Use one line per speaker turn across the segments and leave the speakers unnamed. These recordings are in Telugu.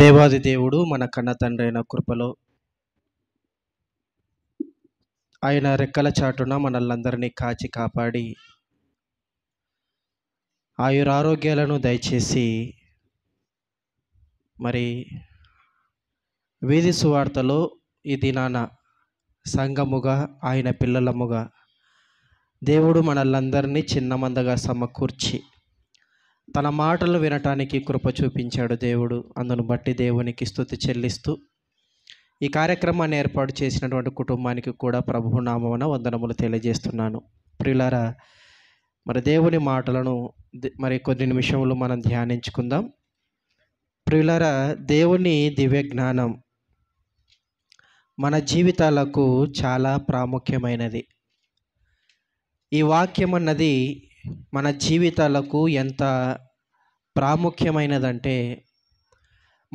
దేవాది దేవుడు మన కన్న అయిన కృపలో ఆయన రెక్కల చాటున మనల్లందరినీ కాచి కాపాడి ఆయురారోగ్యాలను దయచేసి మరి వీధి సువార్తలో ఈ దినాన సంఘముగా ఆయన పిల్లలముగా దేవుడు మనల్లందరినీ చిన్నమందగా సమకూర్చి తన మాటలు వినటానికి కృప చూపించాడు దేవుడు అందును బట్టి దేవునికి స్థుతి చెల్లిస్తూ ఈ కార్యక్రమాన్ని ఏర్పాటు చేసినటువంటి కుటుంబానికి కూడా ప్రభు నామమున వందనములు తెలియజేస్తున్నాను ప్రిలారా మరి దేవుని మాటలను మరి కొన్ని నిమిషములు మనం ధ్యానించుకుందాం ప్రిలార దేవుని దివ్య జ్ఞానం మన జీవితాలకు చాలా ప్రాముఖ్యమైనది ఈ వాక్యం అన్నది మన జీవితాలకు ఎంత ప్రాముఖ్యమైనదంటే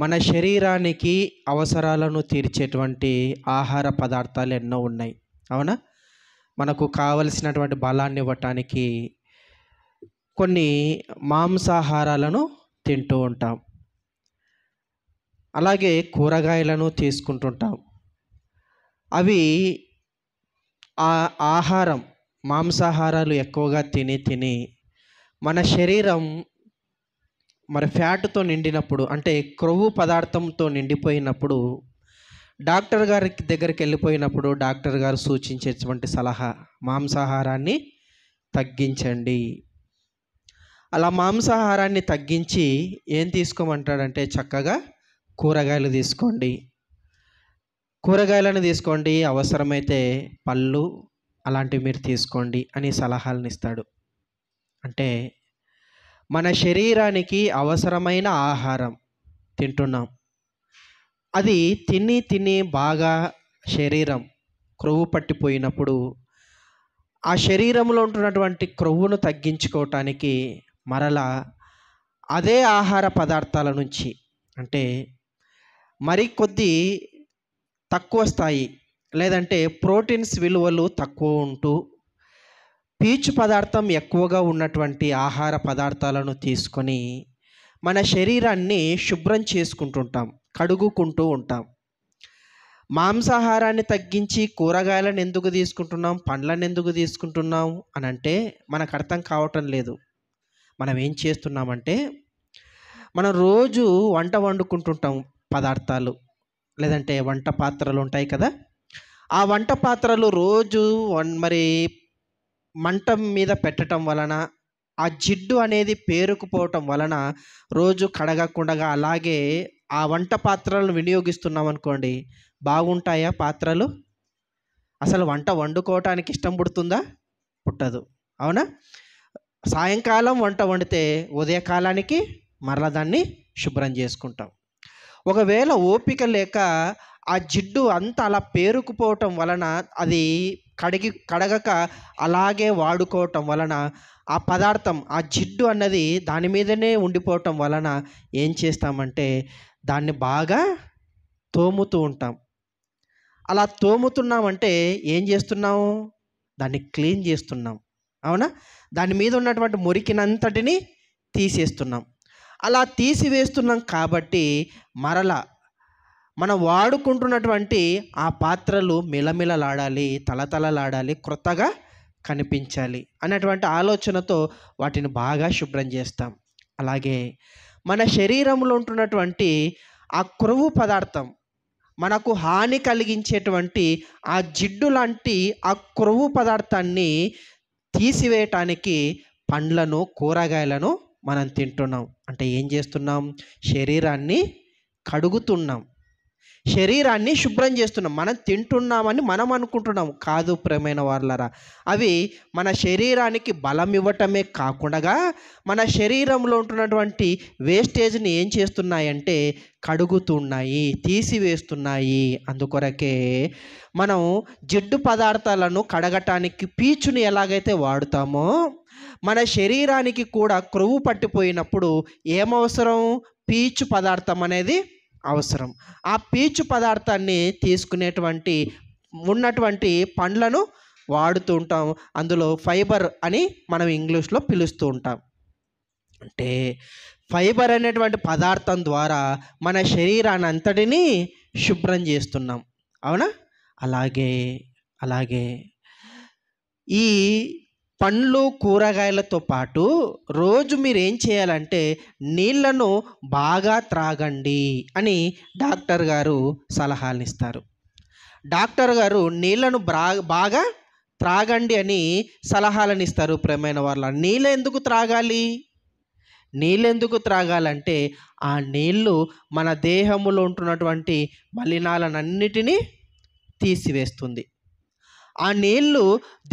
మన శరీరానికి అవసరాలను తీర్చేటువంటి ఆహార పదార్థాలు ఎన్నో ఉన్నాయి అవునా మనకు కావలసినటువంటి బలాన్ని ఇవ్వటానికి కొన్ని మాంసాహారాలను తింటూ ఉంటాం అలాగే కూరగాయలను తీసుకుంటుంటాం అవి ఆ ఆహారం మాంసాహారాలు ఎక్కువగా తిని తిని మన శరీరం మరి ఫ్యాట్తో నిండినప్పుడు అంటే క్రొవ్వు పదార్థంతో నిండిపోయినప్పుడు డాక్టర్ గారి దగ్గరికి వెళ్ళిపోయినప్పుడు డాక్టర్ గారు సూచించేటువంటి సలహా మాంసాహారాన్ని తగ్గించండి అలా మాంసాహారాన్ని తగ్గించి ఏం తీసుకోమంటాడంటే చక్కగా కూరగాయలు తీసుకోండి కూరగాయలను తీసుకోండి అవసరమైతే పళ్ళు అలాంటివి మీరు తీసుకోండి అని సలహాలను ఇస్తాడు అంటే మన శరీరానికి అవసరమైన ఆహారం తింటున్నాం అది తిని తిని బాగా శరీరం క్రొవ్వు పట్టిపోయినప్పుడు ఆ శరీరంలో ఉంటున్నటువంటి క్రొవ్వును తగ్గించుకోవటానికి మరలా అదే ఆహార పదార్థాల నుంచి అంటే మరికొద్ది తక్కువ స్థాయి లేదంటే ప్రోటీన్స్ విలువలు తక్కువ ఉంటూ పీచు పదార్థం ఎక్కువగా ఉన్నటువంటి ఆహార పదార్థాలను తీసుకొని మన శరీరాన్ని శుభ్రం చేసుకుంటుంటాం కడుగుకుంటూ ఉంటాం మాంసాహారాన్ని తగ్గించి కూరగాయలను ఎందుకు తీసుకుంటున్నాం పండ్లను ఎందుకు తీసుకుంటున్నాం అని అంటే మనకు అర్థం కావటం లేదు మనం ఏం చేస్తున్నామంటే మనం రోజు వంట వండుకుంటుంటాం పదార్థాలు లేదంటే వంట పాత్రలు ఉంటాయి కదా ఆ వంట పాత్రలు రోజు మరి మంట మీద పెట్టడం వలన ఆ జిడ్డు అనేది పేరుకుపోవటం వలన రోజు కడగకుండా అలాగే ఆ వంట పాత్రలను వినియోగిస్తున్నాం అనుకోండి బాగుంటాయా పాత్రలు అసలు వంట వండుకోవటానికి ఇష్టం పుడుతుందా పుట్టదు అవునా సాయంకాలం వంట వండితే ఉదయకాలానికి మరలా దాన్ని శుభ్రం చేసుకుంటాం ఒకవేళ ఓపిక లేక ఆ జిడ్డు అంతా అలా పేరుకుపోవటం వలన అది కడిగి కడగక అలాగే వాడుకోవటం వలన ఆ పదార్థం ఆ జిడ్డు అన్నది దాని మీదనే ఉండిపోవటం వలన ఏం చేస్తామంటే దాన్ని బాగా తోముతూ ఉంటాం అలా తోముతున్నామంటే ఏం చేస్తున్నాము దాన్ని క్లీన్ చేస్తున్నాం అవునా దాని మీద ఉన్నటువంటి మురికినంతటిని తీసేస్తున్నాం అలా తీసివేస్తున్నాం కాబట్టి మరలా మనం వాడుకుంటున్నటువంటి ఆ పాత్రలు మిలమిలలాడాలి తలతలలాడాలి క్రొత్తగా కనిపించాలి అనేటువంటి ఆలోచనతో వాటిని బాగా శుభ్రం చేస్తాం అలాగే మన శరీరంలో ఉంటున్నటువంటి ఆ క్రొవ్వు పదార్థం మనకు హాని కలిగించేటువంటి ఆ జిడ్డు లాంటి ఆ క్రొవ్వు పదార్థాన్ని తీసివేయటానికి పండ్లను కూరగాయలను మనం తింటున్నాం అంటే ఏం చేస్తున్నాం శరీరాన్ని కడుగుతున్నాం శరీరాన్ని శుభ్రం చేస్తున్నాం మనం తింటున్నామని మనం అనుకుంటున్నాం కాదు ప్రేమైన వాళ్ళరా అవి మన శరీరానికి బలం ఇవ్వటమే కాకుండా మన శరీరంలో ఉంటున్నటువంటి వేస్టేజ్ని ఏం చేస్తున్నాయంటే కడుగుతున్నాయి తీసివేస్తున్నాయి అందుకొరకే మనం జిడ్డు పదార్థాలను కడగటానికి పీచుని ఎలాగైతే వాడుతామో మన శరీరానికి కూడా క్రొవ్వు పట్టిపోయినప్పుడు ఏమవసరం పీచు పదార్థం అనేది అవసరం ఆ పీచు పదార్థాన్ని తీసుకునేటువంటి ఉన్నటువంటి పండ్లను వాడుతూ ఉంటాం అందులో ఫైబర్ అని మనం ఇంగ్లీష్లో పిలుస్తూ ఉంటాం అంటే ఫైబర్ అనేటువంటి పదార్థం ద్వారా మన శరీరాన్ని అంతటిని శుభ్రం చేస్తున్నాం అవునా అలాగే అలాగే ఈ పండ్లు కూరగాయలతో పాటు రోజు మీరు ఏం చేయాలంటే నీళ్లను బాగా త్రాగండి అని డాక్టర్ గారు సలహాలు ఇస్తారు డాక్టర్ గారు నీళ్లను బాగా త్రాగండి అని సలహాలను ఇస్తారు ప్రేమైన వాళ్ళ నీళ్ళు ఎందుకు త్రాగాలి నీళ్ళెందుకు త్రాగాలంటే ఆ నీళ్ళు మన దేహములో ఉంటున్నటువంటి మలినాలన్నిటినీ తీసివేస్తుంది ఆ నీళ్లు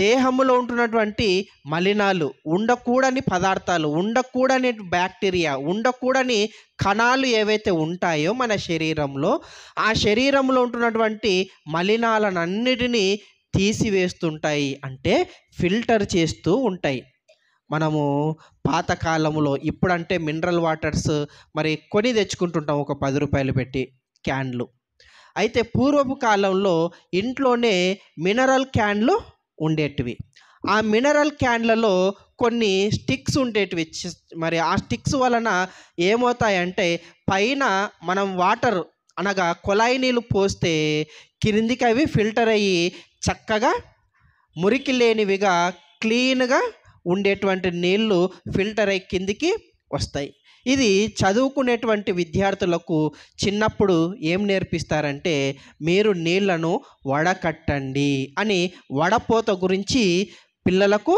దేహంలో ఉంటున్నటువంటి మలినాలు ఉండకూడని పదార్థాలు ఉండకూడని బ్యాక్టీరియా ఉండకూడని కణాలు ఏవైతే ఉంటాయో మన శరీరంలో ఆ శరీరంలో ఉంటున్నటువంటి మలినాలనన్నిటినీ తీసివేస్తుంటాయి అంటే ఫిల్టర్ చేస్తూ ఉంటాయి మనము పాతకాలంలో ఇప్పుడంటే మినరల్ వాటర్స్ మరి కొని తెచ్చుకుంటుంటాం ఒక పది రూపాయలు పెట్టి క్యాన్లు అయితే పూర్వపు కాలంలో ఇంట్లోనే మినరల్ క్యాన్లు ఉండేటివి ఆ మినరల్ క్యాన్లలో కొన్ని స్టిక్స్ ఉండేటివి మరి ఆ స్టిక్స్ వలన ఏమవుతాయంటే పైన మనం వాటర్ అనగా కుళాయి నీళ్ళు పోస్తే కిందికి అవి ఫిల్టర్ అయ్యి చక్కగా మురికి లేనివిగా క్లీన్గా ఉండేటువంటి నీళ్ళు ఫిల్టర్ అయ్యి కిందికి వస్తాయి ఇది చదువుకునేటువంటి విద్యార్థులకు చిన్నప్పుడు ఏం నేర్పిస్తారంటే మీరు నీళ్లను వడకట్టండి అని వడపోత గురించి పిల్లలకు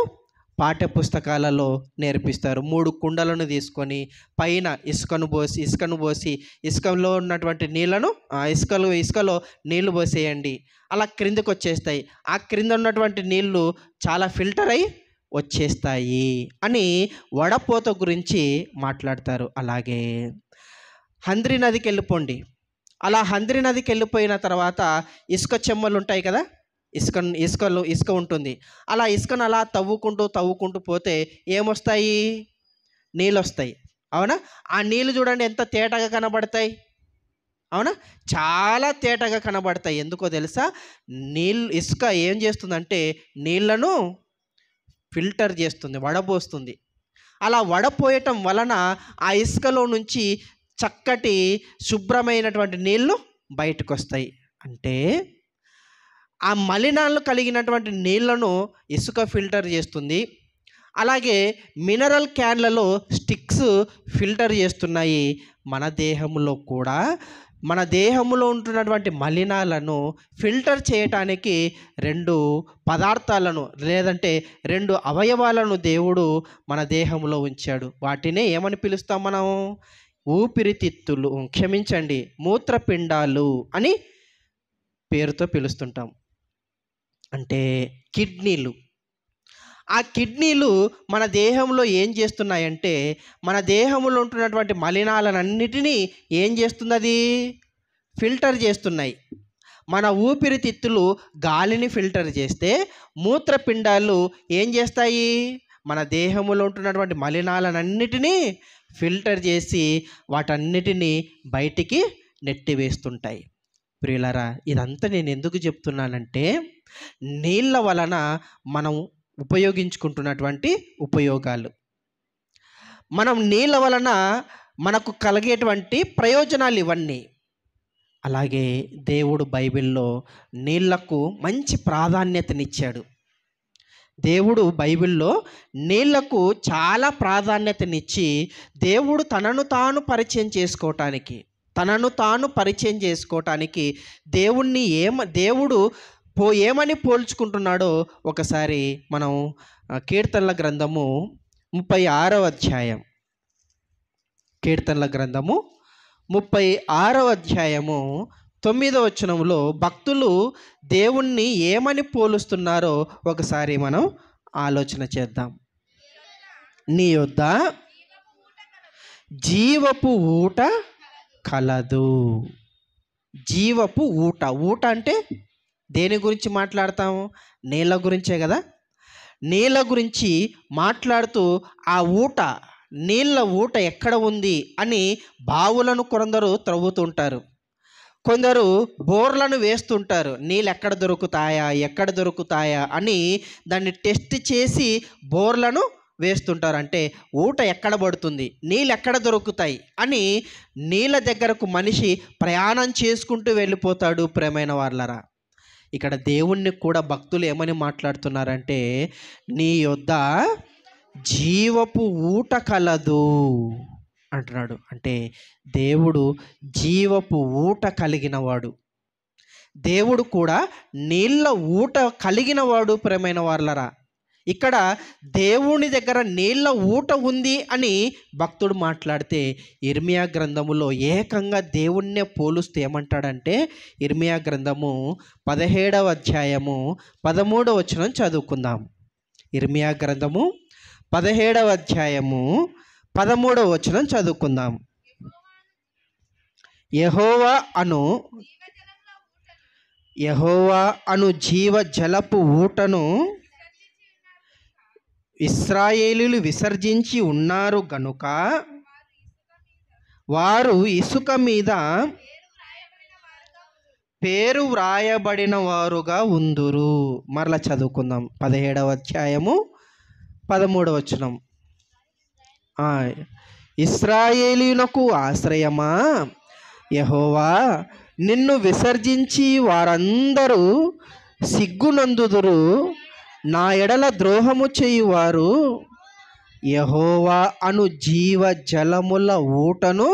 పాఠ్యపుస్తకాలలో నేర్పిస్తారు మూడు కుండలను తీసుకొని పైన ఇసుకను పోసి ఇసుకను పోసి ఇసుకలో ఉన్నటువంటి నీళ్లను ఇసుకలు ఇసుకలో నీళ్లు పోసేయండి అలా క్రిందకు వచ్చేస్తాయి ఆ క్రింద ఉన్నటువంటి నీళ్లు చాలా ఫిల్టర్ అయ్యి వచ్చేస్తాయి అని వడపోత గురించి మాట్లాడతారు అలాగే హంద్రి నదికి వెళ్ళిపోండి అలా హంద్రి నదికి వెళ్ళిపోయిన తర్వాత ఇసుక చెమ్మలు ఉంటాయి కదా ఇసుక ఇసుకలు ఇసుక ఉంటుంది అలా ఇసుకను అలా తవ్వుకుంటూ తవ్వుకుంటూ పోతే ఏమొస్తాయి నీళ్ళు వస్తాయి అవునా ఆ నీళ్ళు చూడండి ఎంత తేటగా కనబడతాయి అవునా చాలా తేటగా కనబడతాయి ఎందుకో తెలుసా నీళ్ళు ఇసుక ఏం చేస్తుందంటే నీళ్లను ఫిల్టర్ చేస్తుంది వడబోస్తుంది అలా వడపోయటం వలన ఆ ఇసుకలో నుంచి చక్కటి శుభ్రమైనటువంటి నీళ్లు బయటకు వస్తాయి అంటే ఆ మలినాలు కలిగినటువంటి నీళ్లను ఇసుక ఫిల్టర్ చేస్తుంది అలాగే మినరల్ క్యాన్లలో స్టిక్స్ ఫిల్టర్ చేస్తున్నాయి మన దేహంలో కూడా మన దేహంలో ఉంటున్నటువంటి మలినాలను ఫిల్టర్ చేయటానికి రెండు పదార్థాలను లేదంటే రెండు అవయవాలను దేవుడు మన దేహంలో ఉంచాడు వాటినే ఏమని పిలుస్తాం మనం ఊపిరితిత్తులు క్షమించండి మూత్రపిండాలు అని పేరుతో పిలుస్తుంటాం అంటే కిడ్నీలు ఆ కిడ్నీలు మన దేహంలో ఏం చేస్తున్నాయంటే మన దేహంలో ఉంటున్నటువంటి మలినాలన్నిటినీ ఏం చేస్తుంది అది ఫిల్టర్ చేస్తున్నాయి మన ఊపిరితిత్తులు గాలిని ఫిల్టర్ చేస్తే మూత్రపిండాలు ఏం చేస్తాయి మన దేహంలో ఉంటున్నటువంటి మలినాలన్నిటినీ ఫిల్టర్ చేసి వాటన్నిటినీ బయటికి నెట్టివేస్తుంటాయి ప్రియులరా ఇదంతా నేను ఎందుకు చెప్తున్నానంటే నీళ్ళ వలన మనం ఉపయోగించుకుంటున్నటువంటి ఉపయోగాలు మనం నీళ్ళ వలన మనకు కలిగేటువంటి ప్రయోజనాలు ఇవన్నీ అలాగే దేవుడు బైబిల్లో నీళ్లకు మంచి ప్రాధాన్యతనిచ్చాడు దేవుడు బైబిల్లో నీళ్లకు చాలా ప్రాధాన్యతనిచ్చి దేవుడు తనను తాను పరిచయం చేసుకోవటానికి తనను తాను పరిచయం చేసుకోవటానికి దేవుణ్ణి ఏమ దేవుడు పో ఏమని పోల్చుకుంటున్నాడో ఒకసారి మనం కీర్తనల గ్రంథము ముప్పై ఆరవ అధ్యాయం కీర్తనల గ్రంథము ముప్పై ఆరవ అధ్యాయము తొమ్మిదో వచనంలో భక్తులు దేవుణ్ణి ఏమని పోలుస్తున్నారో ఒకసారి మనం ఆలోచన చేద్దాం నీ యొద్ద జీవపు ఊట కలదు జీవపు ఊట ఊట అంటే దేని గురించి మాట్లాడతాము నీళ్ళ గురించే కదా నీళ్ళ గురించి మాట్లాడుతూ ఆ ఊట నీళ్ళ ఊట ఎక్కడ ఉంది అని బావులను కొందరు త్రవ్వుతుంటారు కొందరు బోర్లను వేస్తుంటారు నీళ్ళు ఎక్కడ దొరుకుతాయా ఎక్కడ దొరుకుతాయా అని దాన్ని టెస్ట్ చేసి బోర్లను వేస్తుంటారు అంటే ఊట ఎక్కడ పడుతుంది నీళ్ళు ఎక్కడ దొరుకుతాయి అని నీళ్ళ దగ్గరకు మనిషి ప్రయాణం చేసుకుంటూ వెళ్ళిపోతాడు ప్రేమైన వాళ్ళరా ఇక్కడ దేవుణ్ణి కూడా భక్తులు ఏమని మాట్లాడుతున్నారంటే నీ యొద్ద జీవపు ఊట కలదు అంటున్నాడు అంటే దేవుడు జీవపు ఊట కలిగినవాడు దేవుడు కూడా నీళ్ళ ఊట కలిగినవాడు ప్రేమైన వాళ్ళరా ఇక్కడ దేవుని దగ్గర నీళ్ళ ఊట ఉంది అని భక్తుడు మాట్లాడితే ఇర్మియా గ్రంథములో ఏకంగా దేవుణ్ణే పోలుస్తే ఏమంటాడంటే ఇర్మియా గ్రంథము పదిహేడవ అధ్యాయము పదమూడవ వచనం చదువుకుందాం ఇర్మియా గ్రంథము పదిహేడవ అధ్యాయము పదమూడవ వచనం చదువుకుందాం యహోవా అను యహోవా అను జీవ జలపు ఊటను ఇస్రాయేలీలు విసర్జించి ఉన్నారు గనుక వారు ఇసుక మీద పేరు వ్రాయబడిన వారుగా ఉందురు మరలా చదువుకుందాం పదిహేడవ అధ్యాయము పదమూడవ వచనం ఇస్రాయేలీలకు ఆశ్రయమా యహోవా నిన్ను విసర్జించి వారందరూ సిగ్గునందుదురు నా ఎడల ద్రోహము చేయువారు యహోవా అను జీవ జలముల ఊటను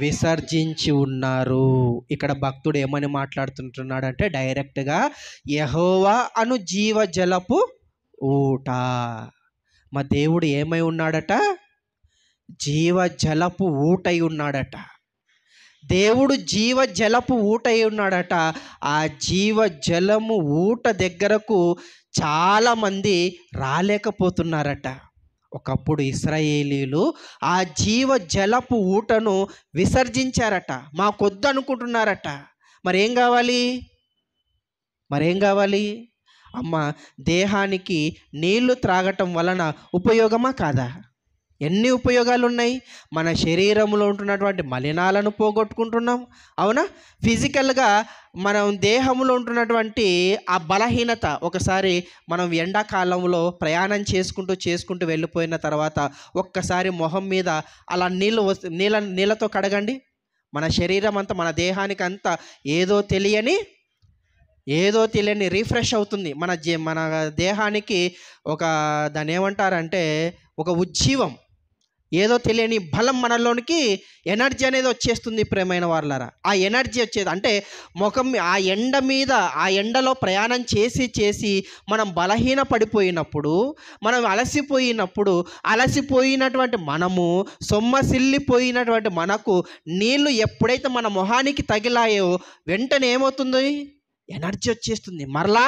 విసర్జించి ఉన్నారు ఇక్కడ భక్తుడు ఏమని మాట్లాడుతుంటున్నాడు అంటే డైరెక్ట్గా యహోవా అను జీవ జలపు ఊట మా దేవుడు ఏమై ఉన్నాడట జీవ జలపు ఊటై ఉన్నాడట దేవుడు జీవ జలపు ఊటై ఉన్నాడట ఆ జీవ జలము ఊట దగ్గరకు చాలామంది రాలేకపోతున్నారట ఒకప్పుడు ఇస్రాయేలీలు ఆ జీవ జలపు ఊటను విసర్జించారట మాకొద్దు అనుకుంటున్నారట మరేం కావాలి మరేం కావాలి అమ్మ దేహానికి నీళ్లు త్రాగటం వలన ఉపయోగమా కాదా ఎన్ని ఉపయోగాలు ఉన్నాయి మన శరీరంలో ఉంటున్నటువంటి మలినాలను పోగొట్టుకుంటున్నాం అవునా ఫిజికల్గా మనం దేహంలో ఉంటున్నటువంటి ఆ బలహీనత ఒకసారి మనం ఎండాకాలంలో ప్రయాణం చేసుకుంటూ చేసుకుంటూ వెళ్ళిపోయిన తర్వాత ఒక్కసారి మొహం మీద అలా నీళ్ళు నీళ్ళ నీళ్ళతో కడగండి మన శరీరం అంతా మన దేహానికి అంతా ఏదో తెలియని ఏదో తెలియని రీఫ్రెష్ అవుతుంది మన మన దేహానికి ఒక దాన్ని ఏమంటారంటే ఒక ఉజ్జీవం ఏదో తెలియని బలం మనలోనికి ఎనర్జీ అనేది వచ్చేస్తుంది ప్రేమైన వాళ్ళరా ఆ ఎనర్జీ వచ్చేది అంటే ముఖం ఆ ఎండ మీద ఆ ఎండలో ప్రయాణం చేసి చేసి మనం బలహీన పడిపోయినప్పుడు మనం అలసిపోయినప్పుడు అలసిపోయినటువంటి మనము సొమ్మసిల్లిపోయినటువంటి మనకు నీళ్లు ఎప్పుడైతే మన మొహానికి తగిలాయో వెంటనే ఏమవుతుంది ఎనర్జీ వచ్చేస్తుంది మరలా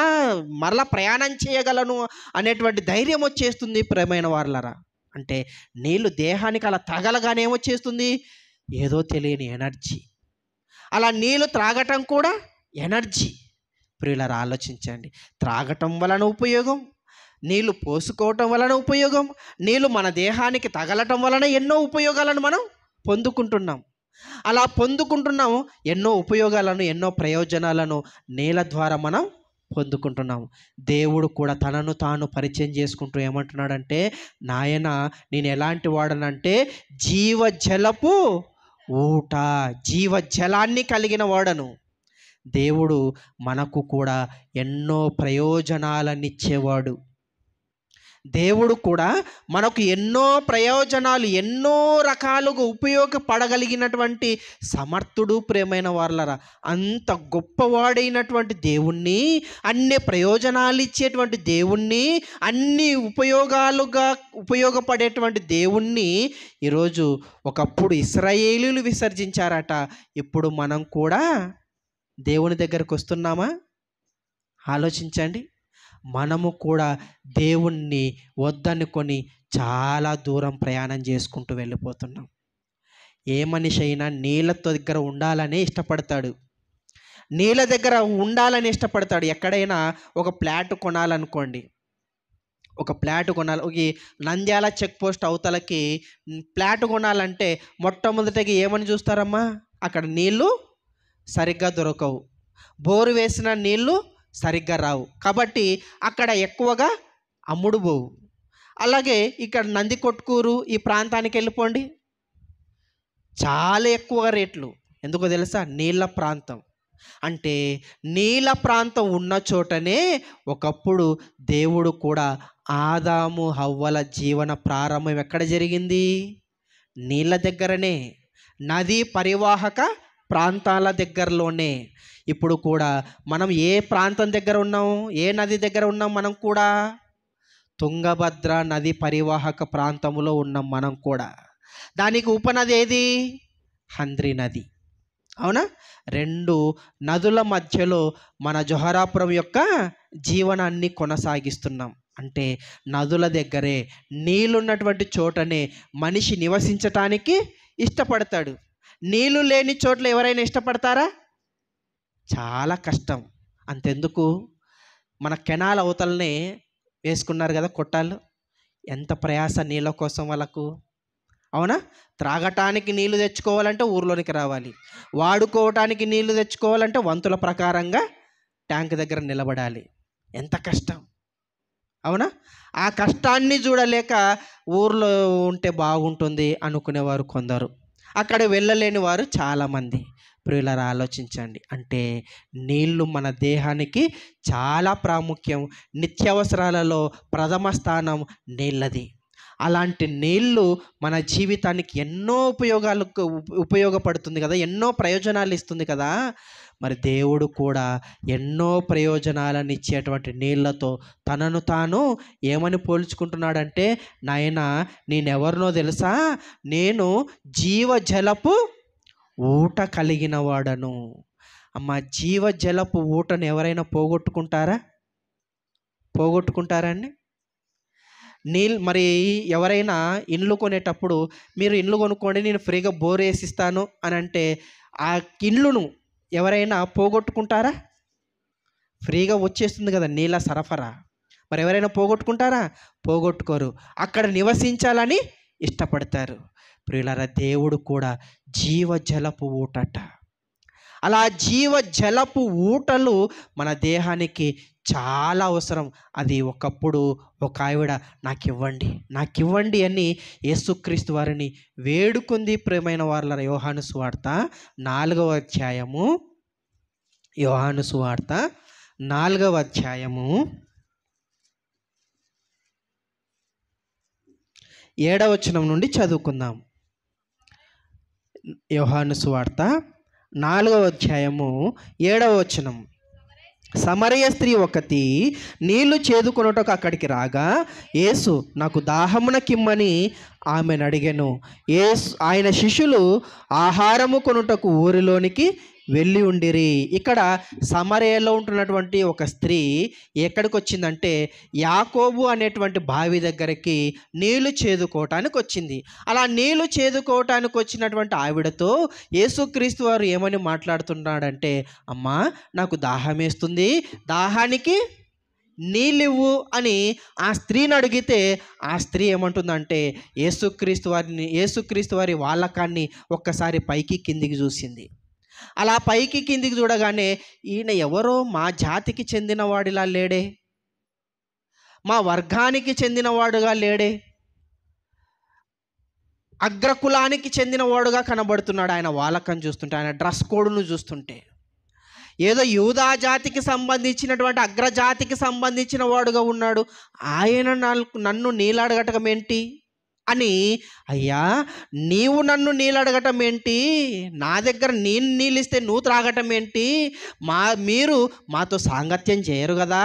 మరలా ప్రయాణం చేయగలను అనేటువంటి ధైర్యం వచ్చేస్తుంది ప్రేమైన వాళ్ళరా అంటే నీళ్ళు దేహానికి అలా తగలగానే చేస్తుంది ఏదో తెలియని ఎనర్జీ అలా నీళ్ళు త్రాగటం కూడా ఎనర్జీ ప్రియులరు ఆలోచించండి త్రాగటం వలన ఉపయోగం నీళ్ళు పోసుకోవటం వలన ఉపయోగం నీళ్ళు మన దేహానికి తగలటం వలన ఎన్నో ఉపయోగాలను మనం పొందుకుంటున్నాం అలా పొందుకుంటున్నాము ఎన్నో ఉపయోగాలను ఎన్నో ప్రయోజనాలను నీళ్ళ ద్వారా మనం పొందుకుంటున్నాం దేవుడు కూడా తనను తాను పరిచయం చేసుకుంటూ ఏమంటున్నాడంటే నాయన నేను ఎలాంటి వాడనంటే జీవజలపు ఊట జీవజలాన్ని కలిగిన వాడను దేవుడు మనకు కూడా ఎన్నో ప్రయోజనాలనిచ్చేవాడు దేవుడు కూడా మనకు ఎన్నో ప్రయోజనాలు ఎన్నో రకాలుగా ఉపయోగపడగలిగినటువంటి సమర్థుడు ప్రేమైన వాళ్ళరా అంత గొప్పవాడైనటువంటి దేవుణ్ణి అన్ని ప్రయోజనాలు ఇచ్చేటువంటి దేవుణ్ణి అన్ని ఉపయోగాలుగా ఉపయోగపడేటువంటి దేవుణ్ణి ఈరోజు ఒకప్పుడు ఇస్రాయేలీలు విసర్జించారట ఇప్పుడు మనం కూడా దేవుని దగ్గరకు వస్తున్నామా ఆలోచించండి మనము కూడా దేవుణ్ణి వద్దనుకొని చాలా దూరం ప్రయాణం చేసుకుంటూ వెళ్ళిపోతున్నాం ఏ మనిషి అయినా నీళ్ళతో దగ్గర ఉండాలనే ఇష్టపడతాడు నీళ్ళ దగ్గర ఉండాలని ఇష్టపడతాడు ఎక్కడైనా ఒక ప్లాట్ కొనాలనుకోండి ఒక ప్లాట్ కొనాలి ఒక నంద్యాల చెక్ పోస్ట్ అవతలకి ప్లాట్ కొనాలంటే మొట్టమొదటికి ఏమని చూస్తారమ్మా అక్కడ నీళ్ళు సరిగ్గా దొరకవు బోరు వేసిన నీళ్ళు సరిగ్గా రావు కాబట్టి అక్కడ ఎక్కువగా అమ్ముడు పోవు అలాగే ఇక్కడ నంది కొట్కూరు ఈ ప్రాంతానికి వెళ్ళిపోండి చాలా ఎక్కువ రేట్లు ఎందుకో తెలుసా నీళ్ళ ప్రాంతం అంటే నీళ్ళ ప్రాంతం ఉన్న చోటనే ఒకప్పుడు దేవుడు కూడా ఆదాము హవ్వల జీవన ప్రారంభం ఎక్కడ జరిగింది నీళ్ళ దగ్గరనే నదీ పరివాహక ప్రాంతాల దగ్గరలోనే ఇప్పుడు కూడా మనం ఏ ప్రాంతం దగ్గర ఉన్నాం ఏ నది దగ్గర ఉన్నాం మనం కూడా తుంగభద్ర నది పరివాహక ప్రాంతంలో ఉన్నాం మనం కూడా దానికి ఉపనది ఏది హంద్రి నది అవునా రెండు నదుల మధ్యలో మన జొహరాపురం యొక్క జీవనాన్ని కొనసాగిస్తున్నాం అంటే నదుల దగ్గరే నీళ్ళున్నటువంటి చోటనే మనిషి నివసించటానికి ఇష్టపడతాడు నీళ్లు లేని చోట్ల ఎవరైనా ఇష్టపడతారా చాలా కష్టం అంతెందుకు మన కెనాల అవతలని వేసుకున్నారు కదా కొట్టాలు ఎంత ప్రయాస నీళ్ళ కోసం వాళ్ళకు అవునా త్రాగటానికి నీళ్లు తెచ్చుకోవాలంటే ఊర్లోనికి రావాలి వాడుకోవటానికి నీళ్లు తెచ్చుకోవాలంటే వంతుల ప్రకారంగా ట్యాంక్ దగ్గర నిలబడాలి ఎంత కష్టం అవునా ఆ కష్టాన్ని చూడలేక ఊర్లో ఉంటే బాగుంటుంది అనుకునేవారు కొందరు అక్కడ వెళ్ళలేని వారు చాలామంది ప్రియులరా ఆలోచించండి అంటే నీళ్లు మన దేహానికి చాలా ప్రాముఖ్యం నిత్యావసరాలలో ప్రథమ స్థానం నీళ్ళది అలాంటి నీళ్ళు మన జీవితానికి ఎన్నో ఉపయోగాలకు ఉపయోగపడుతుంది కదా ఎన్నో ప్రయోజనాలు ఇస్తుంది కదా మరి దేవుడు కూడా ఎన్నో ప్రయోజనాలను ఇచ్చేటువంటి నీళ్లతో తనను తాను ఏమని పోల్చుకుంటున్నాడంటే నాయన నేనెవరినో తెలుసా నేను జీవజలపు ఊట కలిగిన వాడను అమ్మ జీవజలపు ఊటను ఎవరైనా పోగొట్టుకుంటారా పోగొట్టుకుంటారా అండి నీళ్ళు మరి ఎవరైనా ఇండ్లు కొనేటప్పుడు మీరు ఇండ్లు కొనుక్కోండి నేను ఫ్రీగా బోర్ వేసిస్తాను అని అంటే ఆ ఇండ్లును ఎవరైనా పోగొట్టుకుంటారా ఫ్రీగా వచ్చేస్తుంది కదా నీళ్ళ సరఫరా మరి ఎవరైనా పోగొట్టుకుంటారా పోగొట్టుకోరు అక్కడ నివసించాలని ఇష్టపడతారు ప్రియులరా దేవుడు కూడా జీవజలపు ఊటట అలా జీవ జలపు ఊటలు మన దేహానికి చాలా అవసరం అది ఒకప్పుడు ఒక ఆవిడ నాకు ఇవ్వండి నాకు ఇవ్వండి అని యేసుక్రీస్తు వారిని వేడుకుంది ప్రేమైన వార్ల యోహాను సువార్త నాలుగవ అధ్యాయము యోహాను సువార్త నాలుగవ అధ్యాయము ఏడవచనం నుండి చదువుకుందాం యోహాను సువార్త నాలుగవ అధ్యాయము ఏడవ వచనం సమరయ స్త్రీ ఒకటి నీళ్లు చేదుకొనుటకు అక్కడికి రాగా యేసు నాకు దాహమున కిమ్మని ఆమెను అడిగాను ఏసు ఆయన శిష్యులు ఆహారము కొనుటకు ఊరిలోనికి వెళ్ళి ఉండిరి ఇక్కడ సమరయలో ఉంటున్నటువంటి ఒక స్త్రీ ఎక్కడికి వచ్చిందంటే యాకోబు అనేటువంటి బావి దగ్గరికి నీళ్లు చేదుకోవటానికి వచ్చింది అలా నీళ్లు చేదుకోవటానికి వచ్చినటువంటి ఆవిడతో యేసుక్రీస్తు వారు ఏమని మాట్లాడుతున్నాడంటే అమ్మా నాకు దాహమేస్తుంది దాహానికి నీళ్ళివ్వు అని ఆ స్త్రీని అడిగితే ఆ స్త్రీ ఏమంటుందంటే యేసుక్రీస్తు వారిని యేసుక్రీస్తు వారి వాళ్ళకాన్ని ఒక్కసారి పైకి కిందికి చూసింది అలా పైకి కిందికి చూడగానే ఈయన ఎవరో మా జాతికి చెందినవాడిలా లేడే మా వర్గానికి చెందినవాడుగా లేడే అగ్రకులానికి చెందినవాడుగా కనబడుతున్నాడు ఆయన వాలకం చూస్తుంటే ఆయన డ్రెస్ కోడ్ను చూస్తుంటే ఏదో యూదా జాతికి సంబంధించినటువంటి అగ్రజాతికి సంబంధించిన వాడుగా ఉన్నాడు ఆయన నన్ను నీలాడగటం ఏంటి అని అయ్యా నీవు నన్ను నీళ్ళు అడగటం ఏంటి నా దగ్గర నేను నీళ్ళు ఇస్తే నువ్వు త్రాగటం ఏంటి మా మీరు మాతో సాంగత్యం చేయరు కదా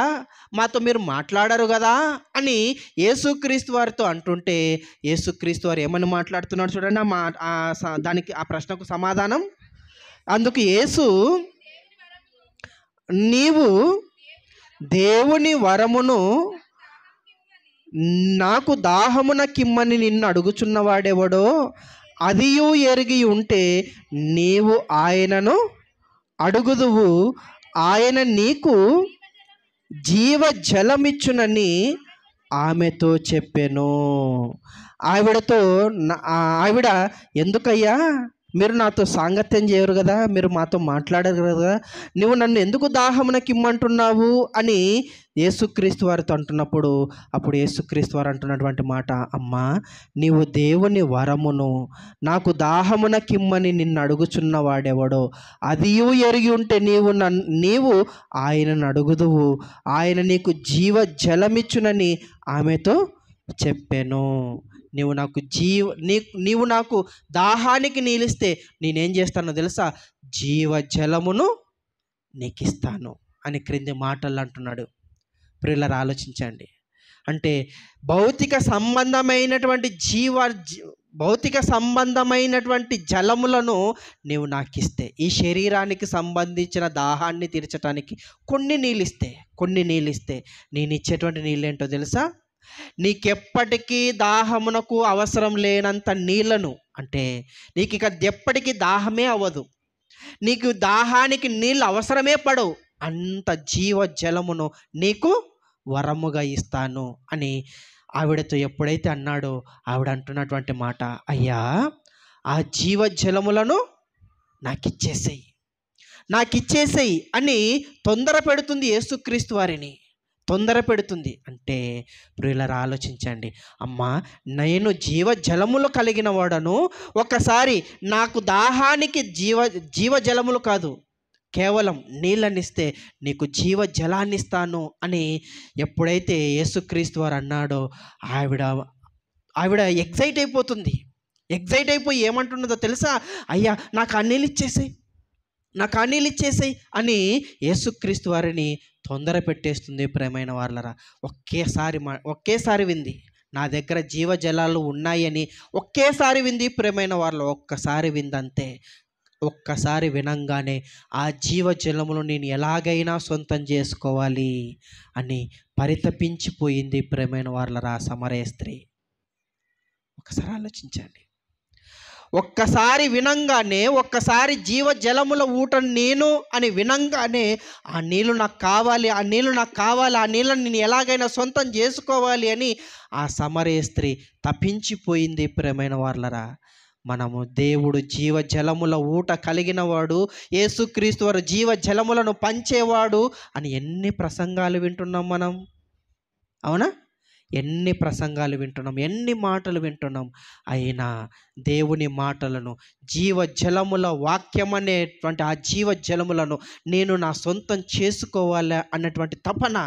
మాతో మీరు మాట్లాడరు కదా అని యేసుక్రీస్తు వారితో అంటుంటే యేసుక్రీస్తు వారు ఏమని మాట్లాడుతున్నాడు చూడండి మా దానికి ఆ ప్రశ్నకు సమాధానం అందుకు యేసు నీవు దేవుని వరమును నాకు దాహమున కిమ్మని నిన్ను అడుగుచున్నవాడెవడో అది ఎరిగి ఉంటే నీవు ఆయనను అడుగుదువు ఆయన నీకు జీవ జలమిచ్చునని ఆమెతో చెప్పాను ఆవిడతో ఆవిడ ఎందుకయ్యా మీరు నాతో సాంగత్యం చేయరు కదా మీరు మాతో మాట్లాడరు కదా నువ్వు నన్ను ఎందుకు దాహమునకి ఇమ్మంటున్నావు అని యేసుక్రీస్తు వారితో అంటున్నప్పుడు అప్పుడు యేసుక్రీస్తు వారు అంటున్నటువంటి మాట అమ్మా నీవు దేవుని వరమును నాకు దాహమునకిమ్మని నిన్ను అడుగుచున్న వాడెవడో అది ఎరిగి ఉంటే నీవు నన్ను నీవు ఆయనను అడుగుదువు ఆయన నీకు జీవ జలమిచ్చునని ఆమెతో చెప్పాను నీవు నాకు జీవ నీ నీవు నాకు దాహానికి నీలిస్తే నేనేం చేస్తానో తెలుసా జీవ జలమును నీకిస్తాను అని క్రింది మాటలు అంటున్నాడు ప్రిల్లర్ ఆలోచించండి అంటే భౌతిక సంబంధమైనటువంటి జీవ భౌతిక సంబంధమైనటువంటి జలములను నీవు నాకు ఇస్తే ఈ శరీరానికి సంబంధించిన దాహాన్ని తీర్చడానికి కొన్ని ఇస్తే కొన్ని నీళ్ళు ఇస్తే నేను ఇచ్చేటువంటి నీళ్ళు ఏంటో తెలుసా నీకెప్పటికీ దాహమునకు అవసరం లేనంత నీళ్లను అంటే నీకు ఇక ఎప్పటికీ దాహమే అవ్వదు నీకు దాహానికి నీళ్ళు అవసరమే పడవు అంత జీవ జలమును నీకు వరముగా ఇస్తాను అని ఆవిడతో ఎప్పుడైతే అన్నాడో ఆవిడ అంటున్నటువంటి మాట అయ్యా ఆ జీవ జలములను నాకు ఇచ్చేసేయి నాకు ఇచ్చేసేయి అని తొందర పెడుతుంది యేసుక్రీస్తు వారిని తొందర పెడుతుంది అంటే ప్రియులరా ఆలోచించండి అమ్మ నేను జీవజలములు కలిగిన వాడను ఒకసారి నాకు దాహానికి జీవ జీవజలములు కాదు కేవలం నీళ్ళనిస్తే నీకు జీవ జలాన్ని ఇస్తాను అని ఎప్పుడైతే యేసుక్రీస్తు వారు అన్నాడో ఆవిడ ఆవిడ ఎగ్జైట్ అయిపోతుంది ఎగ్జైట్ అయిపోయి ఏమంటున్నదో తెలుసా అయ్యా నాకు అన్నీళ్ళు నీళ్ళు ఇచ్చేసాయి నాకు అన్నీళ్ళు నీళ్ళు ఇచ్చేసాయి అని యేసుక్రీస్తు వారిని తొందర పెట్టేస్తుంది ప్రేమైన వాళ్ళరా ఒకేసారి మా ఒకేసారి వింది నా దగ్గర జీవజలాలు ఉన్నాయని ఒకేసారి వింది ప్రేమైన వాళ్ళు ఒక్కసారి విందంతే ఒక్కసారి వినంగానే ఆ జీవజలములు నేను ఎలాగైనా సొంతం చేసుకోవాలి అని పరితపించిపోయింది ప్రేమైన వాళ్ళరా సమరే స్త్రీ ఒకసారి ఆలోచించండి ఒక్కసారి వినంగానే ఒక్కసారి జీవజలముల ఊట నేను అని వినంగానే ఆ నీళ్ళు నాకు కావాలి ఆ నీళ్ళు నాకు కావాలి ఆ నీళ్ళని నేను ఎలాగైనా సొంతం చేసుకోవాలి అని ఆ సమరే స్త్రీ తప్పించిపోయింది ప్రేమైన వాళ్ళరా మనము దేవుడు జీవజలముల ఊట కలిగినవాడు యేసుక్రీస్తు వారు జీవజలములను పంచేవాడు అని ఎన్ని ప్రసంగాలు వింటున్నాం మనం అవునా ఎన్ని ప్రసంగాలు వింటున్నాం ఎన్ని మాటలు వింటున్నాం అయినా దేవుని మాటలను జీవజలముల వాక్యం అనేటువంటి ఆ జీవజలములను నేను నా సొంతం చేసుకోవాలి అన్నటువంటి తపన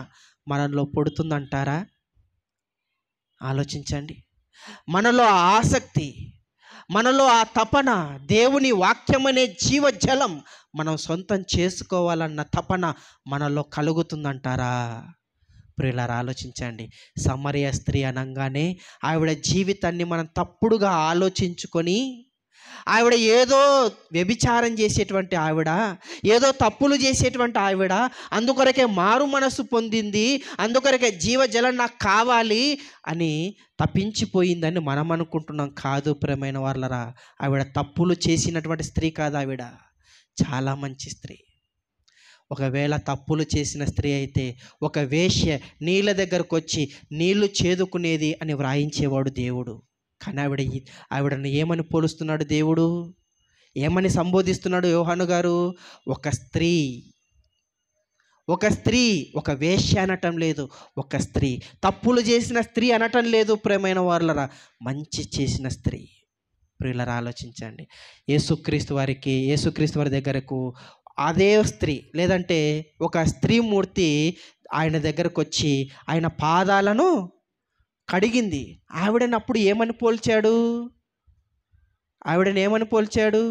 మనలో పుడుతుందంటారా ఆలోచించండి మనలో ఆసక్తి మనలో ఆ తపన దేవుని వాక్యం అనే జీవజలం మనం సొంతం చేసుకోవాలన్న తపన మనలో కలుగుతుందంటారా ప్రియులారా ఆలోచించండి సమరయ స్త్రీ అనగానే ఆవిడ జీవితాన్ని మనం తప్పుడుగా ఆలోచించుకొని ఆవిడ ఏదో వ్యభిచారం చేసేటువంటి ఆవిడ ఏదో తప్పులు చేసేటువంటి ఆవిడ అందుకొరకే మారు మనసు పొందింది అందుకొరకే జీవజలం నాకు కావాలి అని తప్పించిపోయిందని మనం అనుకుంటున్నాం కాదు ప్రియమైన వాళ్ళరా ఆవిడ తప్పులు చేసినటువంటి స్త్రీ కాదు ఆవిడ చాలా మంచి స్త్రీ ఒకవేళ తప్పులు చేసిన స్త్రీ అయితే ఒక వేష్య నీళ్ళ దగ్గరకు వచ్చి నీళ్లు చేదుకునేది అని వ్రాయించేవాడు దేవుడు కానీ ఆవిడ ఆవిడను ఏమని పోలుస్తున్నాడు దేవుడు ఏమని సంబోధిస్తున్నాడు యోహాను గారు ఒక స్త్రీ ఒక స్త్రీ ఒక వేష్య అనటం లేదు ఒక స్త్రీ తప్పులు చేసిన స్త్రీ అనటం లేదు ప్రేమైన వారులరా మంచి చేసిన స్త్రీ ప్రియులరా ఆలోచించండి యేసుక్రీస్తు వారికి యేసుక్రీస్తు వారి దగ్గరకు అదే స్త్రీ లేదంటే ఒక స్త్రీ మూర్తి ఆయన దగ్గరకు వచ్చి ఆయన పాదాలను కడిగింది ఆవిడని అప్పుడు ఏమని పోల్చాడు ఆవిడని ఏమని పోల్చాడు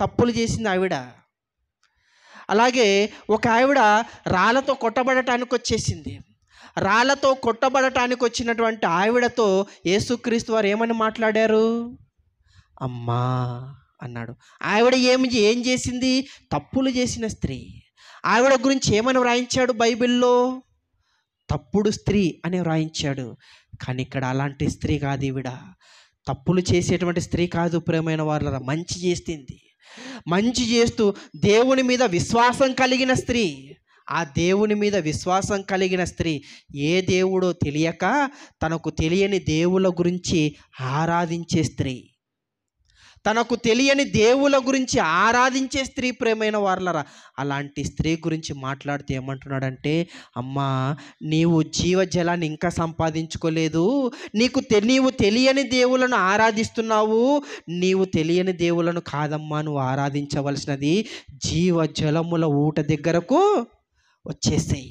తప్పులు చేసింది ఆవిడ అలాగే ఒక ఆవిడ రాళ్ళతో కొట్టబడటానికి వచ్చేసింది రాళ్ళతో కొట్టబడటానికి వచ్చినటువంటి ఆవిడతో యేసుక్రీస్తు వారు ఏమని మాట్లాడారు అమ్మా అన్నాడు ఆవిడ ఏమి ఏం చేసింది తప్పులు చేసిన స్త్రీ ఆవిడ గురించి ఏమని వ్రాయించాడు బైబిల్లో తప్పుడు స్త్రీ అని వ్రాయించాడు కానీ ఇక్కడ అలాంటి స్త్రీ కాదు ఈవిడ తప్పులు చేసేటువంటి స్త్రీ కాదు ప్రేమైన వాళ్ళ మంచి చేసింది మంచి చేస్తూ దేవుని మీద విశ్వాసం కలిగిన స్త్రీ ఆ దేవుని మీద విశ్వాసం కలిగిన స్త్రీ ఏ దేవుడో తెలియక తనకు తెలియని దేవుల గురించి ఆరాధించే స్త్రీ తనకు తెలియని దేవుల గురించి ఆరాధించే స్త్రీ ప్రేమైన వారులరా అలాంటి స్త్రీ గురించి మాట్లాడితే ఏమంటున్నాడంటే అమ్మా నీవు జీవజలాన్ని ఇంకా సంపాదించుకోలేదు నీకు తె నీవు తెలియని దేవులను ఆరాధిస్తున్నావు నీవు తెలియని దేవులను కాదమ్మా నువ్వు ఆరాధించవలసినది జీవజలముల ఊట దగ్గరకు వచ్చేసాయి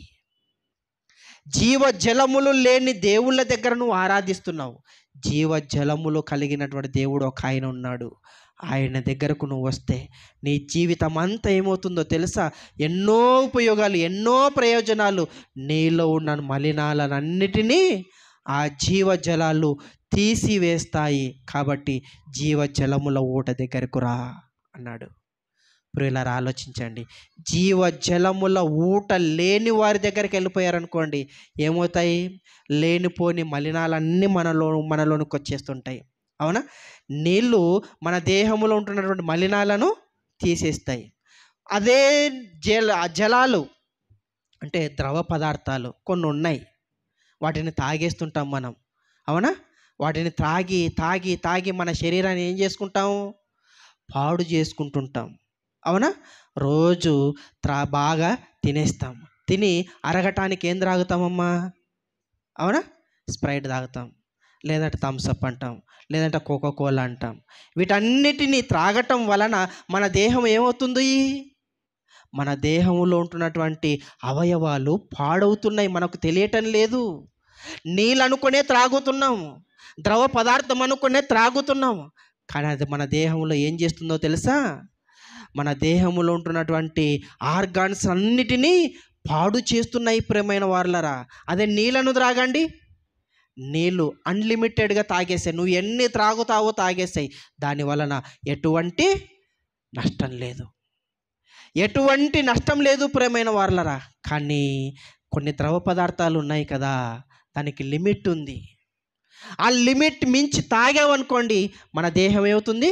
జీవజలములు లేని దేవుళ్ళ దగ్గర నువ్వు ఆరాధిస్తున్నావు జీవ జలములు కలిగినటువంటి దేవుడు ఒక ఆయన ఉన్నాడు ఆయన దగ్గరకు నువ్వు వస్తే నీ జీవితం అంతా ఏమవుతుందో తెలుసా ఎన్నో ఉపయోగాలు ఎన్నో ప్రయోజనాలు నీలో ఉన్న మలినాలన్నిటినీ ఆ జీవజలాలు తీసివేస్తాయి కాబట్టి జీవజలముల ఊట దగ్గరకు రా అన్నాడు ప్రియులారా ఆలోచించండి జీవ జలముల ఊట లేని వారి దగ్గరికి వెళ్ళిపోయారనుకోండి ఏమవుతాయి లేనిపోని మలినాలన్నీ మనలో మనలోనికి వచ్చేస్తుంటాయి అవునా నీళ్ళు మన దేహంలో ఉంటున్నటువంటి మలినాలను తీసేస్తాయి అదే జల జలాలు అంటే ద్రవ పదార్థాలు కొన్ని ఉన్నాయి వాటిని తాగేస్తుంటాం మనం అవునా వాటిని త్రాగి తాగి తాగి మన శరీరాన్ని ఏం చేసుకుంటాము పాడు చేసుకుంటుంటాం అవునా రోజు త్రా బాగా తినేస్తాం తిని అరగటానికి ఏం త్రాగుతామమ్మా అవునా స్ప్రైట్ తాగుతాం లేదంటే థమ్సప్ అంటాం లేదంటే కోకో కోలా అంటాం వీటన్నిటిని త్రాగటం వలన మన దేహం ఏమవుతుంది మన దేహంలో ఉంటున్నటువంటి అవయవాలు పాడవుతున్నాయి మనకు తెలియటం లేదు నీళ్ళు అనుకునే త్రాగుతున్నాము ద్రవ పదార్థం అనుకునే త్రాగుతున్నాము కానీ అది మన దేహంలో ఏం చేస్తుందో తెలుసా మన దేహంలో ఉంటున్నటువంటి ఆర్గాన్స్ అన్నిటినీ పాడు చేస్తున్నాయి ప్రేమైన వాళ్ళరా అదే నీళ్ళను త్రాగండి నీళ్ళు అన్లిమిటెడ్గా తాగేసాయి నువ్వు ఎన్ని త్రాగుతావో తాగేసాయి దాని వలన ఎటువంటి నష్టం లేదు ఎటువంటి నష్టం లేదు ప్రేమైన వాళ్ళరా కానీ కొన్ని ద్రవ పదార్థాలు ఉన్నాయి కదా దానికి లిమిట్ ఉంది ఆ లిమిట్ మించి తాగామనుకోండి మన దేహం ఏమవుతుంది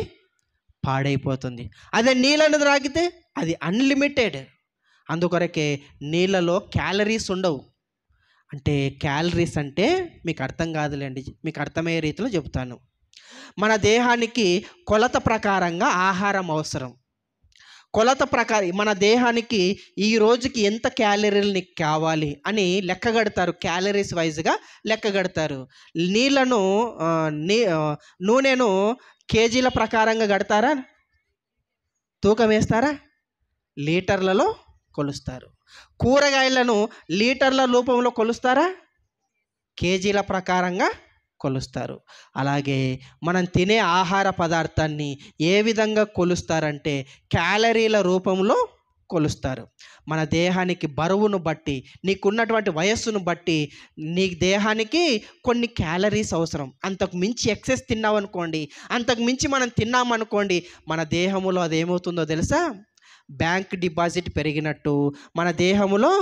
పాడైపోతుంది అదే నీళ్ళను త్రాగితే అది అన్లిమిటెడ్ అందుకొరకే నీళ్ళలో క్యాలరీస్ ఉండవు అంటే క్యాలరీస్ అంటే మీకు అర్థం కాదులేండి మీకు అర్థమయ్యే రీతిలో చెబుతాను మన దేహానికి కొలత ప్రకారంగా ఆహారం అవసరం కొలత ప్రకారం మన దేహానికి ఈ రోజుకి ఎంత క్యాలరీలని కావాలి అని లెక్కగడతారు క్యాలరీస్ వైజ్గా లెక్కగడతారు నీళ్ళను నీ నూనెను కేజీల ప్రకారంగా కడతారా తూకం వేస్తారా లీటర్లలో కొలుస్తారు కూరగాయలను లీటర్ల రూపంలో కొలుస్తారా కేజీల ప్రకారంగా కొలుస్తారు అలాగే మనం తినే ఆహార పదార్థాన్ని ఏ విధంగా కొలుస్తారంటే క్యాలరీల రూపంలో కొలుస్తారు మన దేహానికి బరువును బట్టి నీకున్నటువంటి వయస్సును బట్టి నీ దేహానికి కొన్ని క్యాలరీస్ అవసరం అంతకు మించి ఎక్సెస్ తిన్నామనుకోండి అంతకు మించి మనం తిన్నామనుకోండి మన దేహంలో అదేమవుతుందో తెలుసా బ్యాంక్ డిపాజిట్ పెరిగినట్టు మన దేహంలో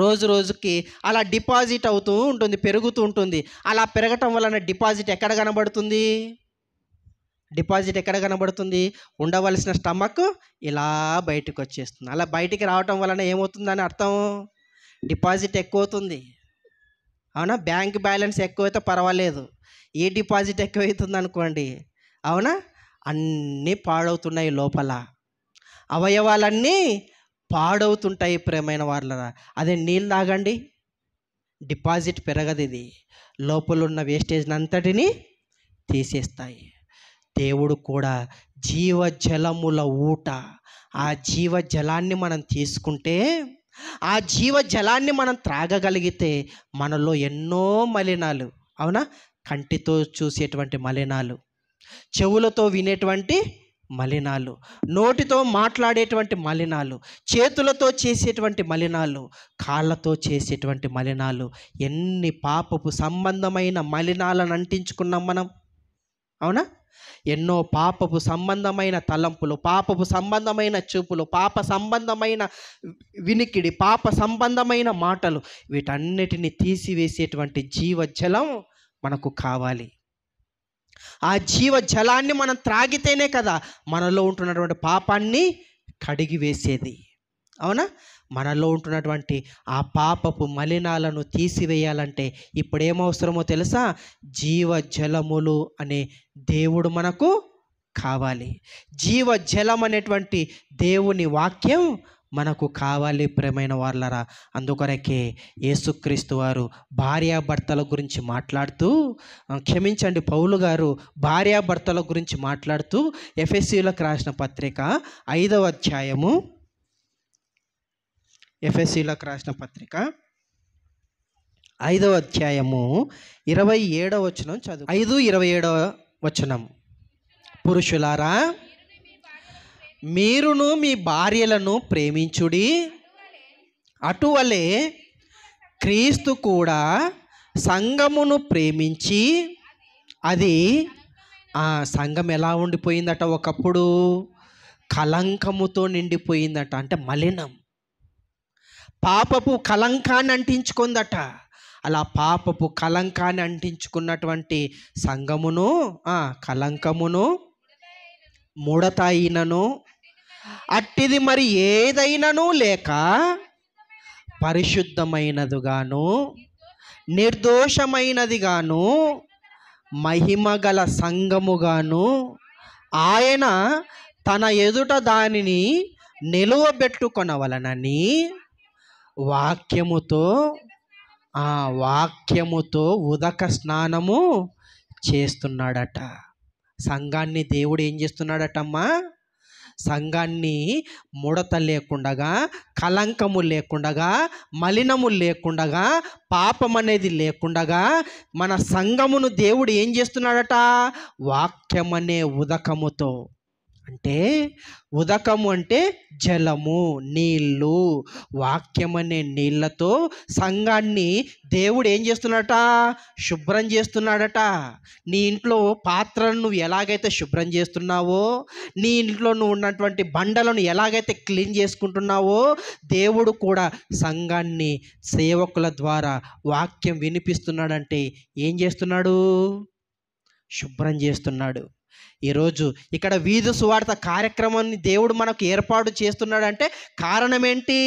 రోజు రోజుకి అలా డిపాజిట్ అవుతూ ఉంటుంది పెరుగుతూ ఉంటుంది అలా పెరగటం వలన డిపాజిట్ ఎక్కడ కనబడుతుంది డిపాజిట్ ఎక్కడ కనబడుతుంది ఉండవలసిన స్టమక్ ఇలా బయటకు వచ్చేస్తుంది అలా బయటికి రావటం వలన ఏమవుతుందని అర్థం డిపాజిట్ ఎక్కువ అవుతుంది అవునా బ్యాంక్ బ్యాలెన్స్ ఎక్కువైతే పర్వాలేదు ఏ డిపాజిట్ ఎక్కువైతుంది అనుకోండి అవునా అన్నీ పాడవుతున్నాయి లోపల అవయవాలన్నీ పాడవుతుంటాయి ప్రేమైన వాళ్ళరా అదే నీళ్ళు తాగండి డిపాజిట్ పెరగదు ఇది లోపల ఉన్న వేస్టేజ్ అంతటిని తీసేస్తాయి దేవుడు కూడా జీవజలముల ఊట ఆ జీవజలాన్ని మనం తీసుకుంటే ఆ జీవజలాన్ని మనం త్రాగగలిగితే మనలో ఎన్నో మలినాలు అవునా కంటితో చూసేటువంటి మలినాలు చెవులతో వినేటువంటి మలినాలు నోటితో మాట్లాడేటువంటి మలినాలు చేతులతో చేసేటువంటి మలినాలు కాళ్ళతో చేసేటువంటి మలినాలు ఎన్ని పాపపు సంబంధమైన మలినాలను అంటించుకున్నాం మనం అవునా ఎన్నో పాపపు సంబంధమైన తలంపులు పాపపు సంబంధమైన చూపులు పాప సంబంధమైన వినికిడి పాప సంబంధమైన మాటలు వీటన్నిటిని తీసివేసేటువంటి జీవజలం మనకు కావాలి ఆ జీవ జలాన్ని మనం త్రాగితేనే కదా మనలో ఉంటున్నటువంటి పాపాన్ని కడిగి వేసేది అవునా మనలో ఉంటున్నటువంటి ఆ పాపపు మలినాలను తీసివేయాలంటే ఇప్పుడు ఏమవసరమో తెలుసా జీవ జలములు అనే దేవుడు మనకు కావాలి జీవ జలం అనేటువంటి దేవుని వాక్యం మనకు కావాలి ప్రేమైన వాళ్ళరా అందుకొరకే యేసుక్రీస్తు వారు భార్యాభర్తల గురించి మాట్లాడుతూ క్షమించండి పౌలు గారు భార్యాభర్తల గురించి మాట్లాడుతూ ఎఫ్ఎస్సీలకు రాసిన పత్రిక ఐదవ అధ్యాయము ఎఫ్ఎస్సీలకు రాసిన పత్రిక ఐదవ అధ్యాయము ఇరవై ఏడవ వచనం చదువు ఐదు ఇరవై ఏడవ వచనం పురుషులారా మీరును మీ భార్యలను ప్రేమించుడి అటువలే క్రీస్తు కూడా సంఘమును ప్రేమించి అది ఆ సంఘం ఎలా ఉండిపోయిందట ఒకప్పుడు కలంకముతో నిండిపోయిందట అంటే మలినం పాపపు కలంకాన్ని అంటించుకుందట అలా పాపపు కలంకాన్ని అంటించుకున్నటువంటి సంఘమును కలంకమును ముడతాయినను అట్టిది మరి ఏదైనాను లేక పరిశుద్ధమైనదిగాను నిర్దోషమైనదిగాను మహిమగల సంఘముగాను ఆయన తన ఎదుట దానిని నిలువబెట్టుకొనవలనని వాక్యముతో ఆ వాక్యముతో ఉదక స్నానము చేస్తున్నాడట సంఘాన్ని దేవుడు ఏం చేస్తున్నాడటమ్మా సంఘాన్ని ముడత లేకుండగా కలంకము లేకుండగా మలినము లేకుండగా పాపం అనేది లేకుండగా మన సంఘమును దేవుడు ఏం చేస్తున్నాడట వాక్యమనే ఉదకముతో అంటే ఉదకము అంటే జలము నీళ్ళు వాక్యం అనే నీళ్ళతో సంఘాన్ని దేవుడు ఏం చేస్తున్నాడట శుభ్రం చేస్తున్నాడట నీ ఇంట్లో పాత్రలను నువ్వు ఎలాగైతే శుభ్రం చేస్తున్నావో నీ ఇంట్లో నువ్వు ఉన్నటువంటి బండలను ఎలాగైతే క్లీన్ చేసుకుంటున్నావో దేవుడు కూడా సంఘాన్ని సేవకుల ద్వారా వాక్యం వినిపిస్తున్నాడంటే ఏం చేస్తున్నాడు శుభ్రం చేస్తున్నాడు ఈరోజు ఇక్కడ వీధి సువార్త కార్యక్రమాన్ని దేవుడు మనకు ఏర్పాటు చేస్తున్నాడంటే కారణం ఏంటి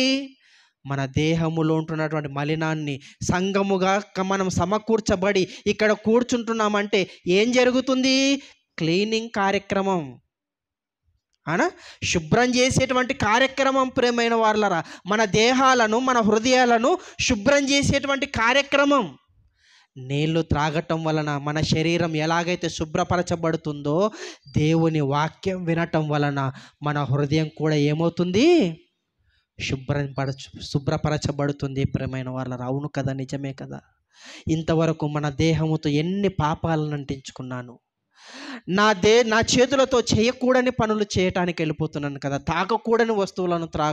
మన దేహములో ఉంటున్నటువంటి మలినాన్ని సంఘముగా మనం సమకూర్చబడి ఇక్కడ కూర్చుంటున్నామంటే ఏం జరుగుతుంది క్లీనింగ్ కార్యక్రమం అనా శుభ్రం చేసేటువంటి కార్యక్రమం ప్రేమైన వాళ్ళరా మన దేహాలను మన హృదయాలను శుభ్రం చేసేటువంటి కార్యక్రమం నీళ్లు త్రాగటం వలన మన శరీరం ఎలాగైతే శుభ్రపరచబడుతుందో దేవుని వాక్యం వినటం వలన మన హృదయం కూడా ఏమవుతుంది శుభ్రపర శుభ్రపరచబడుతుంది ప్రేమైన వాళ్ళ అవును కదా నిజమే కదా ఇంతవరకు మన దేహముతో ఎన్ని పాపాలను అంటించుకున్నాను నా దే నా చేతులతో చేయకూడని పనులు చేయటానికి వెళ్ళిపోతున్నాను కదా తాగకూడని వస్తువులను త్రా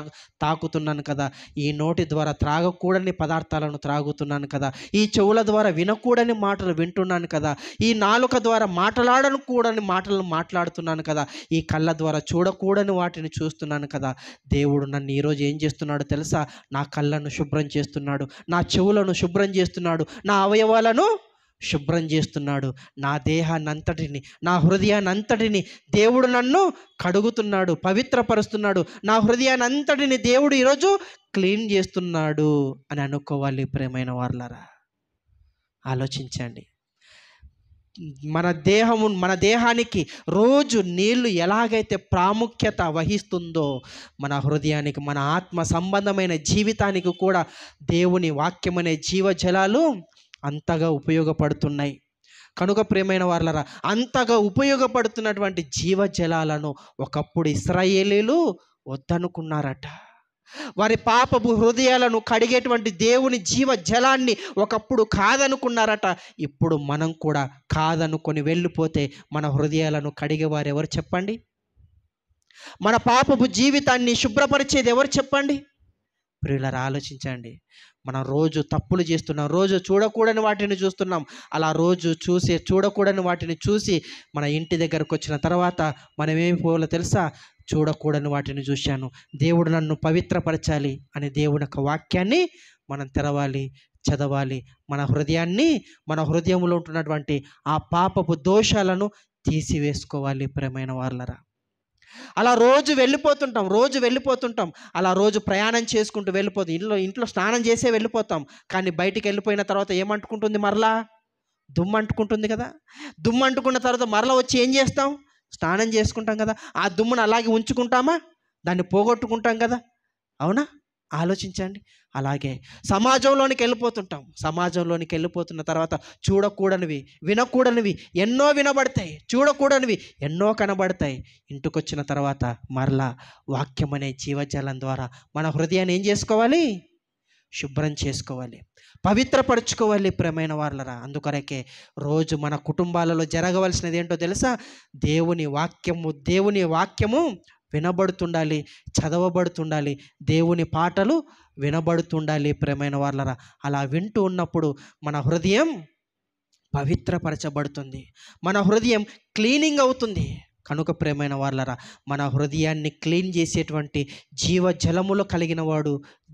తాకుతున్నాను కదా ఈ నోటి ద్వారా త్రాగకూడని పదార్థాలను త్రాగుతున్నాను కదా ఈ చెవుల ద్వారా వినకూడని మాటలు వింటున్నాను కదా ఈ నాలుక ద్వారా మాట్లాడను కూడని మాటలను మాట్లాడుతున్నాను కదా ఈ కళ్ళ ద్వారా చూడకూడని వాటిని చూస్తున్నాను కదా దేవుడు నన్ను ఈరోజు ఏం చేస్తున్నాడు తెలుసా నా కళ్ళను శుభ్రం చేస్తున్నాడు నా చెవులను శుభ్రం చేస్తున్నాడు నా అవయవాలను శుభ్రం చేస్తున్నాడు నా దేహాన్ని అంతటిని నా హృదయానంతటిని దేవుడు నన్ను కడుగుతున్నాడు పవిత్రపరుస్తున్నాడు నా హృదయాన్ని అంతటిని దేవుడు ఈరోజు క్లీన్ చేస్తున్నాడు అని అనుకోవాలి ప్రేమైన వాళ్ళరా ఆలోచించండి మన దేహము మన దేహానికి రోజు నీళ్లు ఎలాగైతే ప్రాముఖ్యత వహిస్తుందో మన హృదయానికి మన ఆత్మ సంబంధమైన జీవితానికి కూడా దేవుని వాక్యమనే జీవజలాలు అంతగా ఉపయోగపడుతున్నాయి కనుక ప్రేమైన వాళ్ళరా అంతగా ఉపయోగపడుతున్నటువంటి జీవజలాలను ఒకప్పుడు ఇస్రాయేలీలు వద్దనుకున్నారట వారి పాపపు హృదయాలను కడిగేటువంటి దేవుని జీవ జలాన్ని ఒకప్పుడు కాదనుకున్నారట ఇప్పుడు మనం కూడా కాదనుకొని వెళ్ళిపోతే మన హృదయాలను కడిగేవారు ఎవరు చెప్పండి మన పాపపు జీవితాన్ని శుభ్రపరిచేది ఎవరు చెప్పండి ప్రియులరా ఆలోచించండి మనం రోజు తప్పులు చేస్తున్నాం రోజు చూడకూడని వాటిని చూస్తున్నాం అలా రోజు చూసి చూడకూడని వాటిని చూసి మన ఇంటి దగ్గరకు వచ్చిన తర్వాత మనం ఏమి పోవాలో తెలుసా చూడకూడని వాటిని చూశాను దేవుడు నన్ను పవిత్రపరచాలి అనే దేవుని యొక్క వాక్యాన్ని మనం తెరవాలి చదవాలి మన హృదయాన్ని మన హృదయంలో ఉంటున్నటువంటి ఆ పాపపు దోషాలను తీసివేసుకోవాలి ప్రేమైన వాళ్ళరా అలా రోజు వెళ్ళిపోతుంటాం రోజు వెళ్ళిపోతుంటాం అలా రోజు ప్రయాణం చేసుకుంటూ వెళ్ళిపోతుంది ఇంట్లో ఇంట్లో స్నానం చేసే వెళ్ళిపోతాం కానీ బయటికి వెళ్ళిపోయిన తర్వాత ఏమంటుకుంటుంది మరలా దుమ్ము అంటుకుంటుంది కదా దుమ్ము అంటుకున్న తర్వాత మరలా వచ్చి ఏం చేస్తాం స్నానం చేసుకుంటాం కదా ఆ దుమ్మును అలాగే ఉంచుకుంటామా దాన్ని పోగొట్టుకుంటాం కదా అవునా ఆలోచించండి అలాగే సమాజంలోనికి వెళ్ళిపోతుంటాం సమాజంలోనికి వెళ్ళిపోతున్న తర్వాత చూడకూడనివి వినకూడనివి ఎన్నో వినబడతాయి చూడకూడనివి ఎన్నో కనబడతాయి ఇంటికొచ్చిన తర్వాత మరలా వాక్యం అనే జీవజాలం ద్వారా మన హృదయాన్ని ఏం చేసుకోవాలి శుభ్రం చేసుకోవాలి పవిత్రపరచుకోవాలి ప్రేమైన వాళ్ళరా అందుకొరకే రోజు మన కుటుంబాలలో జరగవలసినది ఏంటో తెలుసా దేవుని వాక్యము దేవుని వాక్యము వినబడుతుండాలి చదవబడుతుండాలి దేవుని పాటలు వినబడుతుండాలి ప్రేమైన వాళ్ళరా అలా వింటూ ఉన్నప్పుడు మన హృదయం పవిత్రపరచబడుతుంది మన హృదయం క్లీనింగ్ అవుతుంది కనుక ప్రేమైన వాళ్ళరా మన హృదయాన్ని క్లీన్ చేసేటువంటి జీవ జలములు కలిగిన వాడు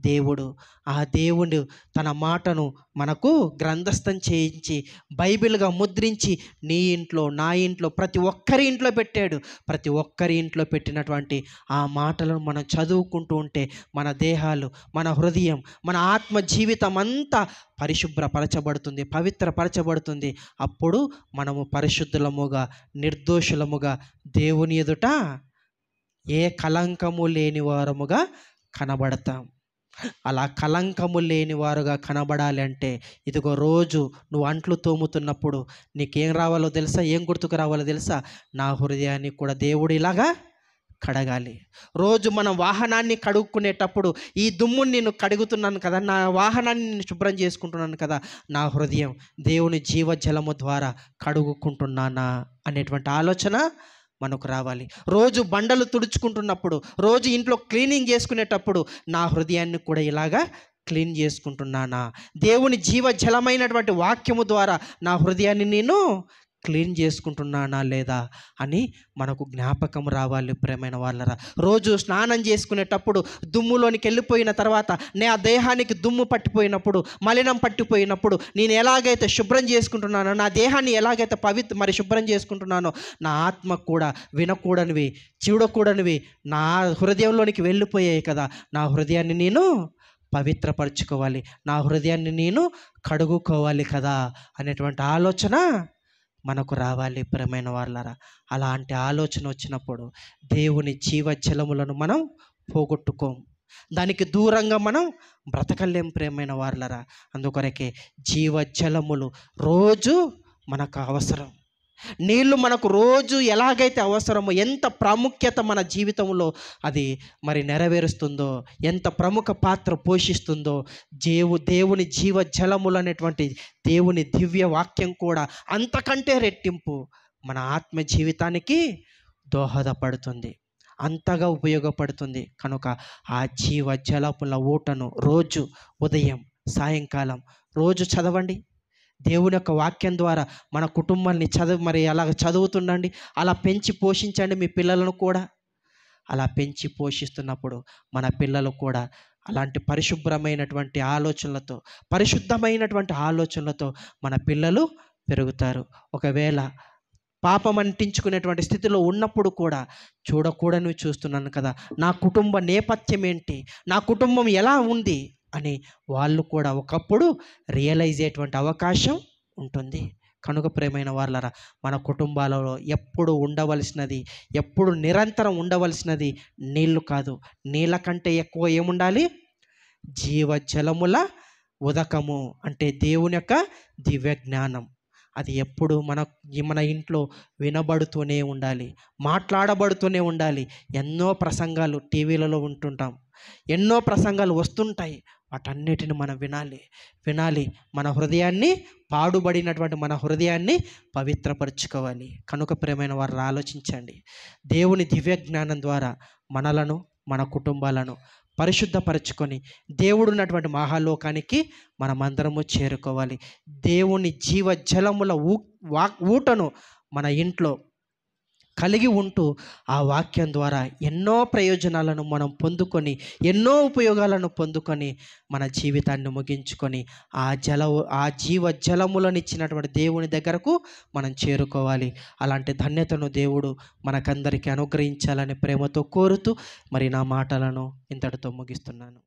దేవుడు ఆ దేవుడు తన మాటను మనకు గ్రంథస్థం చేయించి బైబిల్గా ముద్రించి నీ ఇంట్లో నా ఇంట్లో ప్రతి ఒక్కరి ఇంట్లో పెట్టాడు ప్రతి ఒక్కరి ఇంట్లో పెట్టినటువంటి ఆ మాటలను మనం చదువుకుంటూ ఉంటే మన దేహాలు మన హృదయం మన ఆత్మ జీవితం అంతా పరిశుభ్రపరచబడుతుంది పవిత్రపరచబడుతుంది అప్పుడు మనము పరిశుద్ధులముగా నిర్దోషులముగా దేవుని ఎదుట ఏ కలంకము లేని వారముగా కనబడతాం అలా కలంకము లేని వారుగా కనబడాలి అంటే ఇదిగో రోజు నువ్వు అంట్లు తోముతున్నప్పుడు నీకేం రావాలో తెలుసా ఏం గుర్తుకు రావాలో తెలుసా నా హృదయాన్ని కూడా దేవుడు ఇలాగా కడగాలి రోజు మనం వాహనాన్ని కడుక్కునేటప్పుడు ఈ దుమ్ముని నేను కడుగుతున్నాను కదా నా వాహనాన్ని నేను శుభ్రం చేసుకుంటున్నాను కదా నా హృదయం దేవుని జీవజలము ద్వారా కడుగుకుంటున్నానా అనేటువంటి ఆలోచన మనకు రావాలి రోజు బండలు తుడుచుకుంటున్నప్పుడు రోజు ఇంట్లో క్లీనింగ్ చేసుకునేటప్పుడు నా హృదయాన్ని కూడా ఇలాగా క్లీన్ చేసుకుంటున్నానా దేవుని జీవ జలమైనటువంటి వాక్యము ద్వారా నా హృదయాన్ని నేను క్లీన్ చేసుకుంటున్నానా లేదా అని మనకు జ్ఞాపకం రావాలి ప్రేమైన వాళ్ళరా రోజు స్నానం చేసుకునేటప్పుడు దుమ్ములోనికి వెళ్ళిపోయిన తర్వాత నా దేహానికి దుమ్ము పట్టిపోయినప్పుడు మలినం పట్టిపోయినప్పుడు నేను ఎలాగైతే శుభ్రం చేసుకుంటున్నానో నా దేహాన్ని ఎలాగైతే పవిత్ర మరి శుభ్రం చేసుకుంటున్నానో నా ఆత్మ కూడా వినకూడనివి చూడకూడనివి నా హృదయంలోనికి వెళ్ళిపోయాయి కదా నా హృదయాన్ని నేను పవిత్రపరచుకోవాలి నా హృదయాన్ని నేను కడుగుకోవాలి కదా అనేటువంటి ఆలోచన మనకు రావాలి ప్రియమైన వాళ్ళరా అలాంటి ఆలోచన వచ్చినప్పుడు దేవుని జలములను మనం పోగొట్టుకోం దానికి దూరంగా మనం బ్రతకలేం ప్రేమైన వాళ్ళరా అందుకొరకే జీవ జలములు రోజు మనకు అవసరం నీళ్లు మనకు రోజు ఎలాగైతే అవసరమో ఎంత ప్రాముఖ్యత మన జీవితంలో అది మరి నెరవేరుస్తుందో ఎంత ప్రముఖ పాత్ర పోషిస్తుందో దేవు దేవుని జీవ జలములు అనేటువంటి దేవుని దివ్య వాక్యం కూడా అంతకంటే రెట్టింపు మన ఆత్మ జీవితానికి దోహదపడుతుంది అంతగా ఉపయోగపడుతుంది కనుక ఆ జీవ జలముల ఊటను రోజు ఉదయం సాయంకాలం రోజు చదవండి దేవుని యొక్క వాక్యం ద్వారా మన కుటుంబాన్ని చదువు మరి అలా చదువుతుండండి అలా పెంచి పోషించండి మీ పిల్లలను కూడా అలా పెంచి పోషిస్తున్నప్పుడు మన పిల్లలు కూడా అలాంటి పరిశుభ్రమైనటువంటి ఆలోచనలతో పరిశుద్ధమైనటువంటి ఆలోచనలతో మన పిల్లలు పెరుగుతారు ఒకవేళ పాపం అంటించుకునేటువంటి స్థితిలో ఉన్నప్పుడు కూడా చూడకూడని చూస్తున్నాను కదా నా కుటుంబ నేపథ్యం ఏంటి నా కుటుంబం ఎలా ఉంది అని వాళ్ళు కూడా ఒకప్పుడు రియలైజ్ అయ్యేటువంటి అవకాశం ఉంటుంది కనుక ప్రేమైన వాళ్ళరా మన కుటుంబాలలో ఎప్పుడు ఉండవలసినది ఎప్పుడు నిరంతరం ఉండవలసినది నీళ్లు కాదు నీళ్ళ కంటే ఎక్కువ ఏముండాలి జీవజలముల ఉదకము అంటే దేవుని యొక్క దివ్య జ్ఞానం అది ఎప్పుడు మన మన ఇంట్లో వినబడుతూనే ఉండాలి మాట్లాడబడుతూనే ఉండాలి ఎన్నో ప్రసంగాలు టీవీలలో ఉంటుంటాం ఎన్నో ప్రసంగాలు వస్తుంటాయి వాటన్నిటిని మనం వినాలి వినాలి మన హృదయాన్ని పాడుబడినటువంటి మన హృదయాన్ని పవిత్రపరచుకోవాలి కనుక ప్రేమైన వారు ఆలోచించండి దేవుని దివ్య జ్ఞానం ద్వారా మనలను మన కుటుంబాలను పరిశుద్ధపరచుకొని దేవుడు ఉన్నటువంటి మహాలోకానికి మనమందరము చేరుకోవాలి దేవుని జీవజలముల ఊ ఊటను మన ఇంట్లో కలిగి ఉంటూ ఆ వాక్యం ద్వారా ఎన్నో ప్రయోజనాలను మనం పొందుకొని ఎన్నో ఉపయోగాలను పొందుకొని మన జీవితాన్ని ముగించుకొని ఆ జల ఆ జీవ జలములనిచ్చినటువంటి దేవుని దగ్గరకు మనం చేరుకోవాలి అలాంటి ధన్యతను దేవుడు మనకందరికీ అనుగ్రహించాలని ప్రేమతో కోరుతూ మరి నా మాటలను ఇంతటితో ముగిస్తున్నాను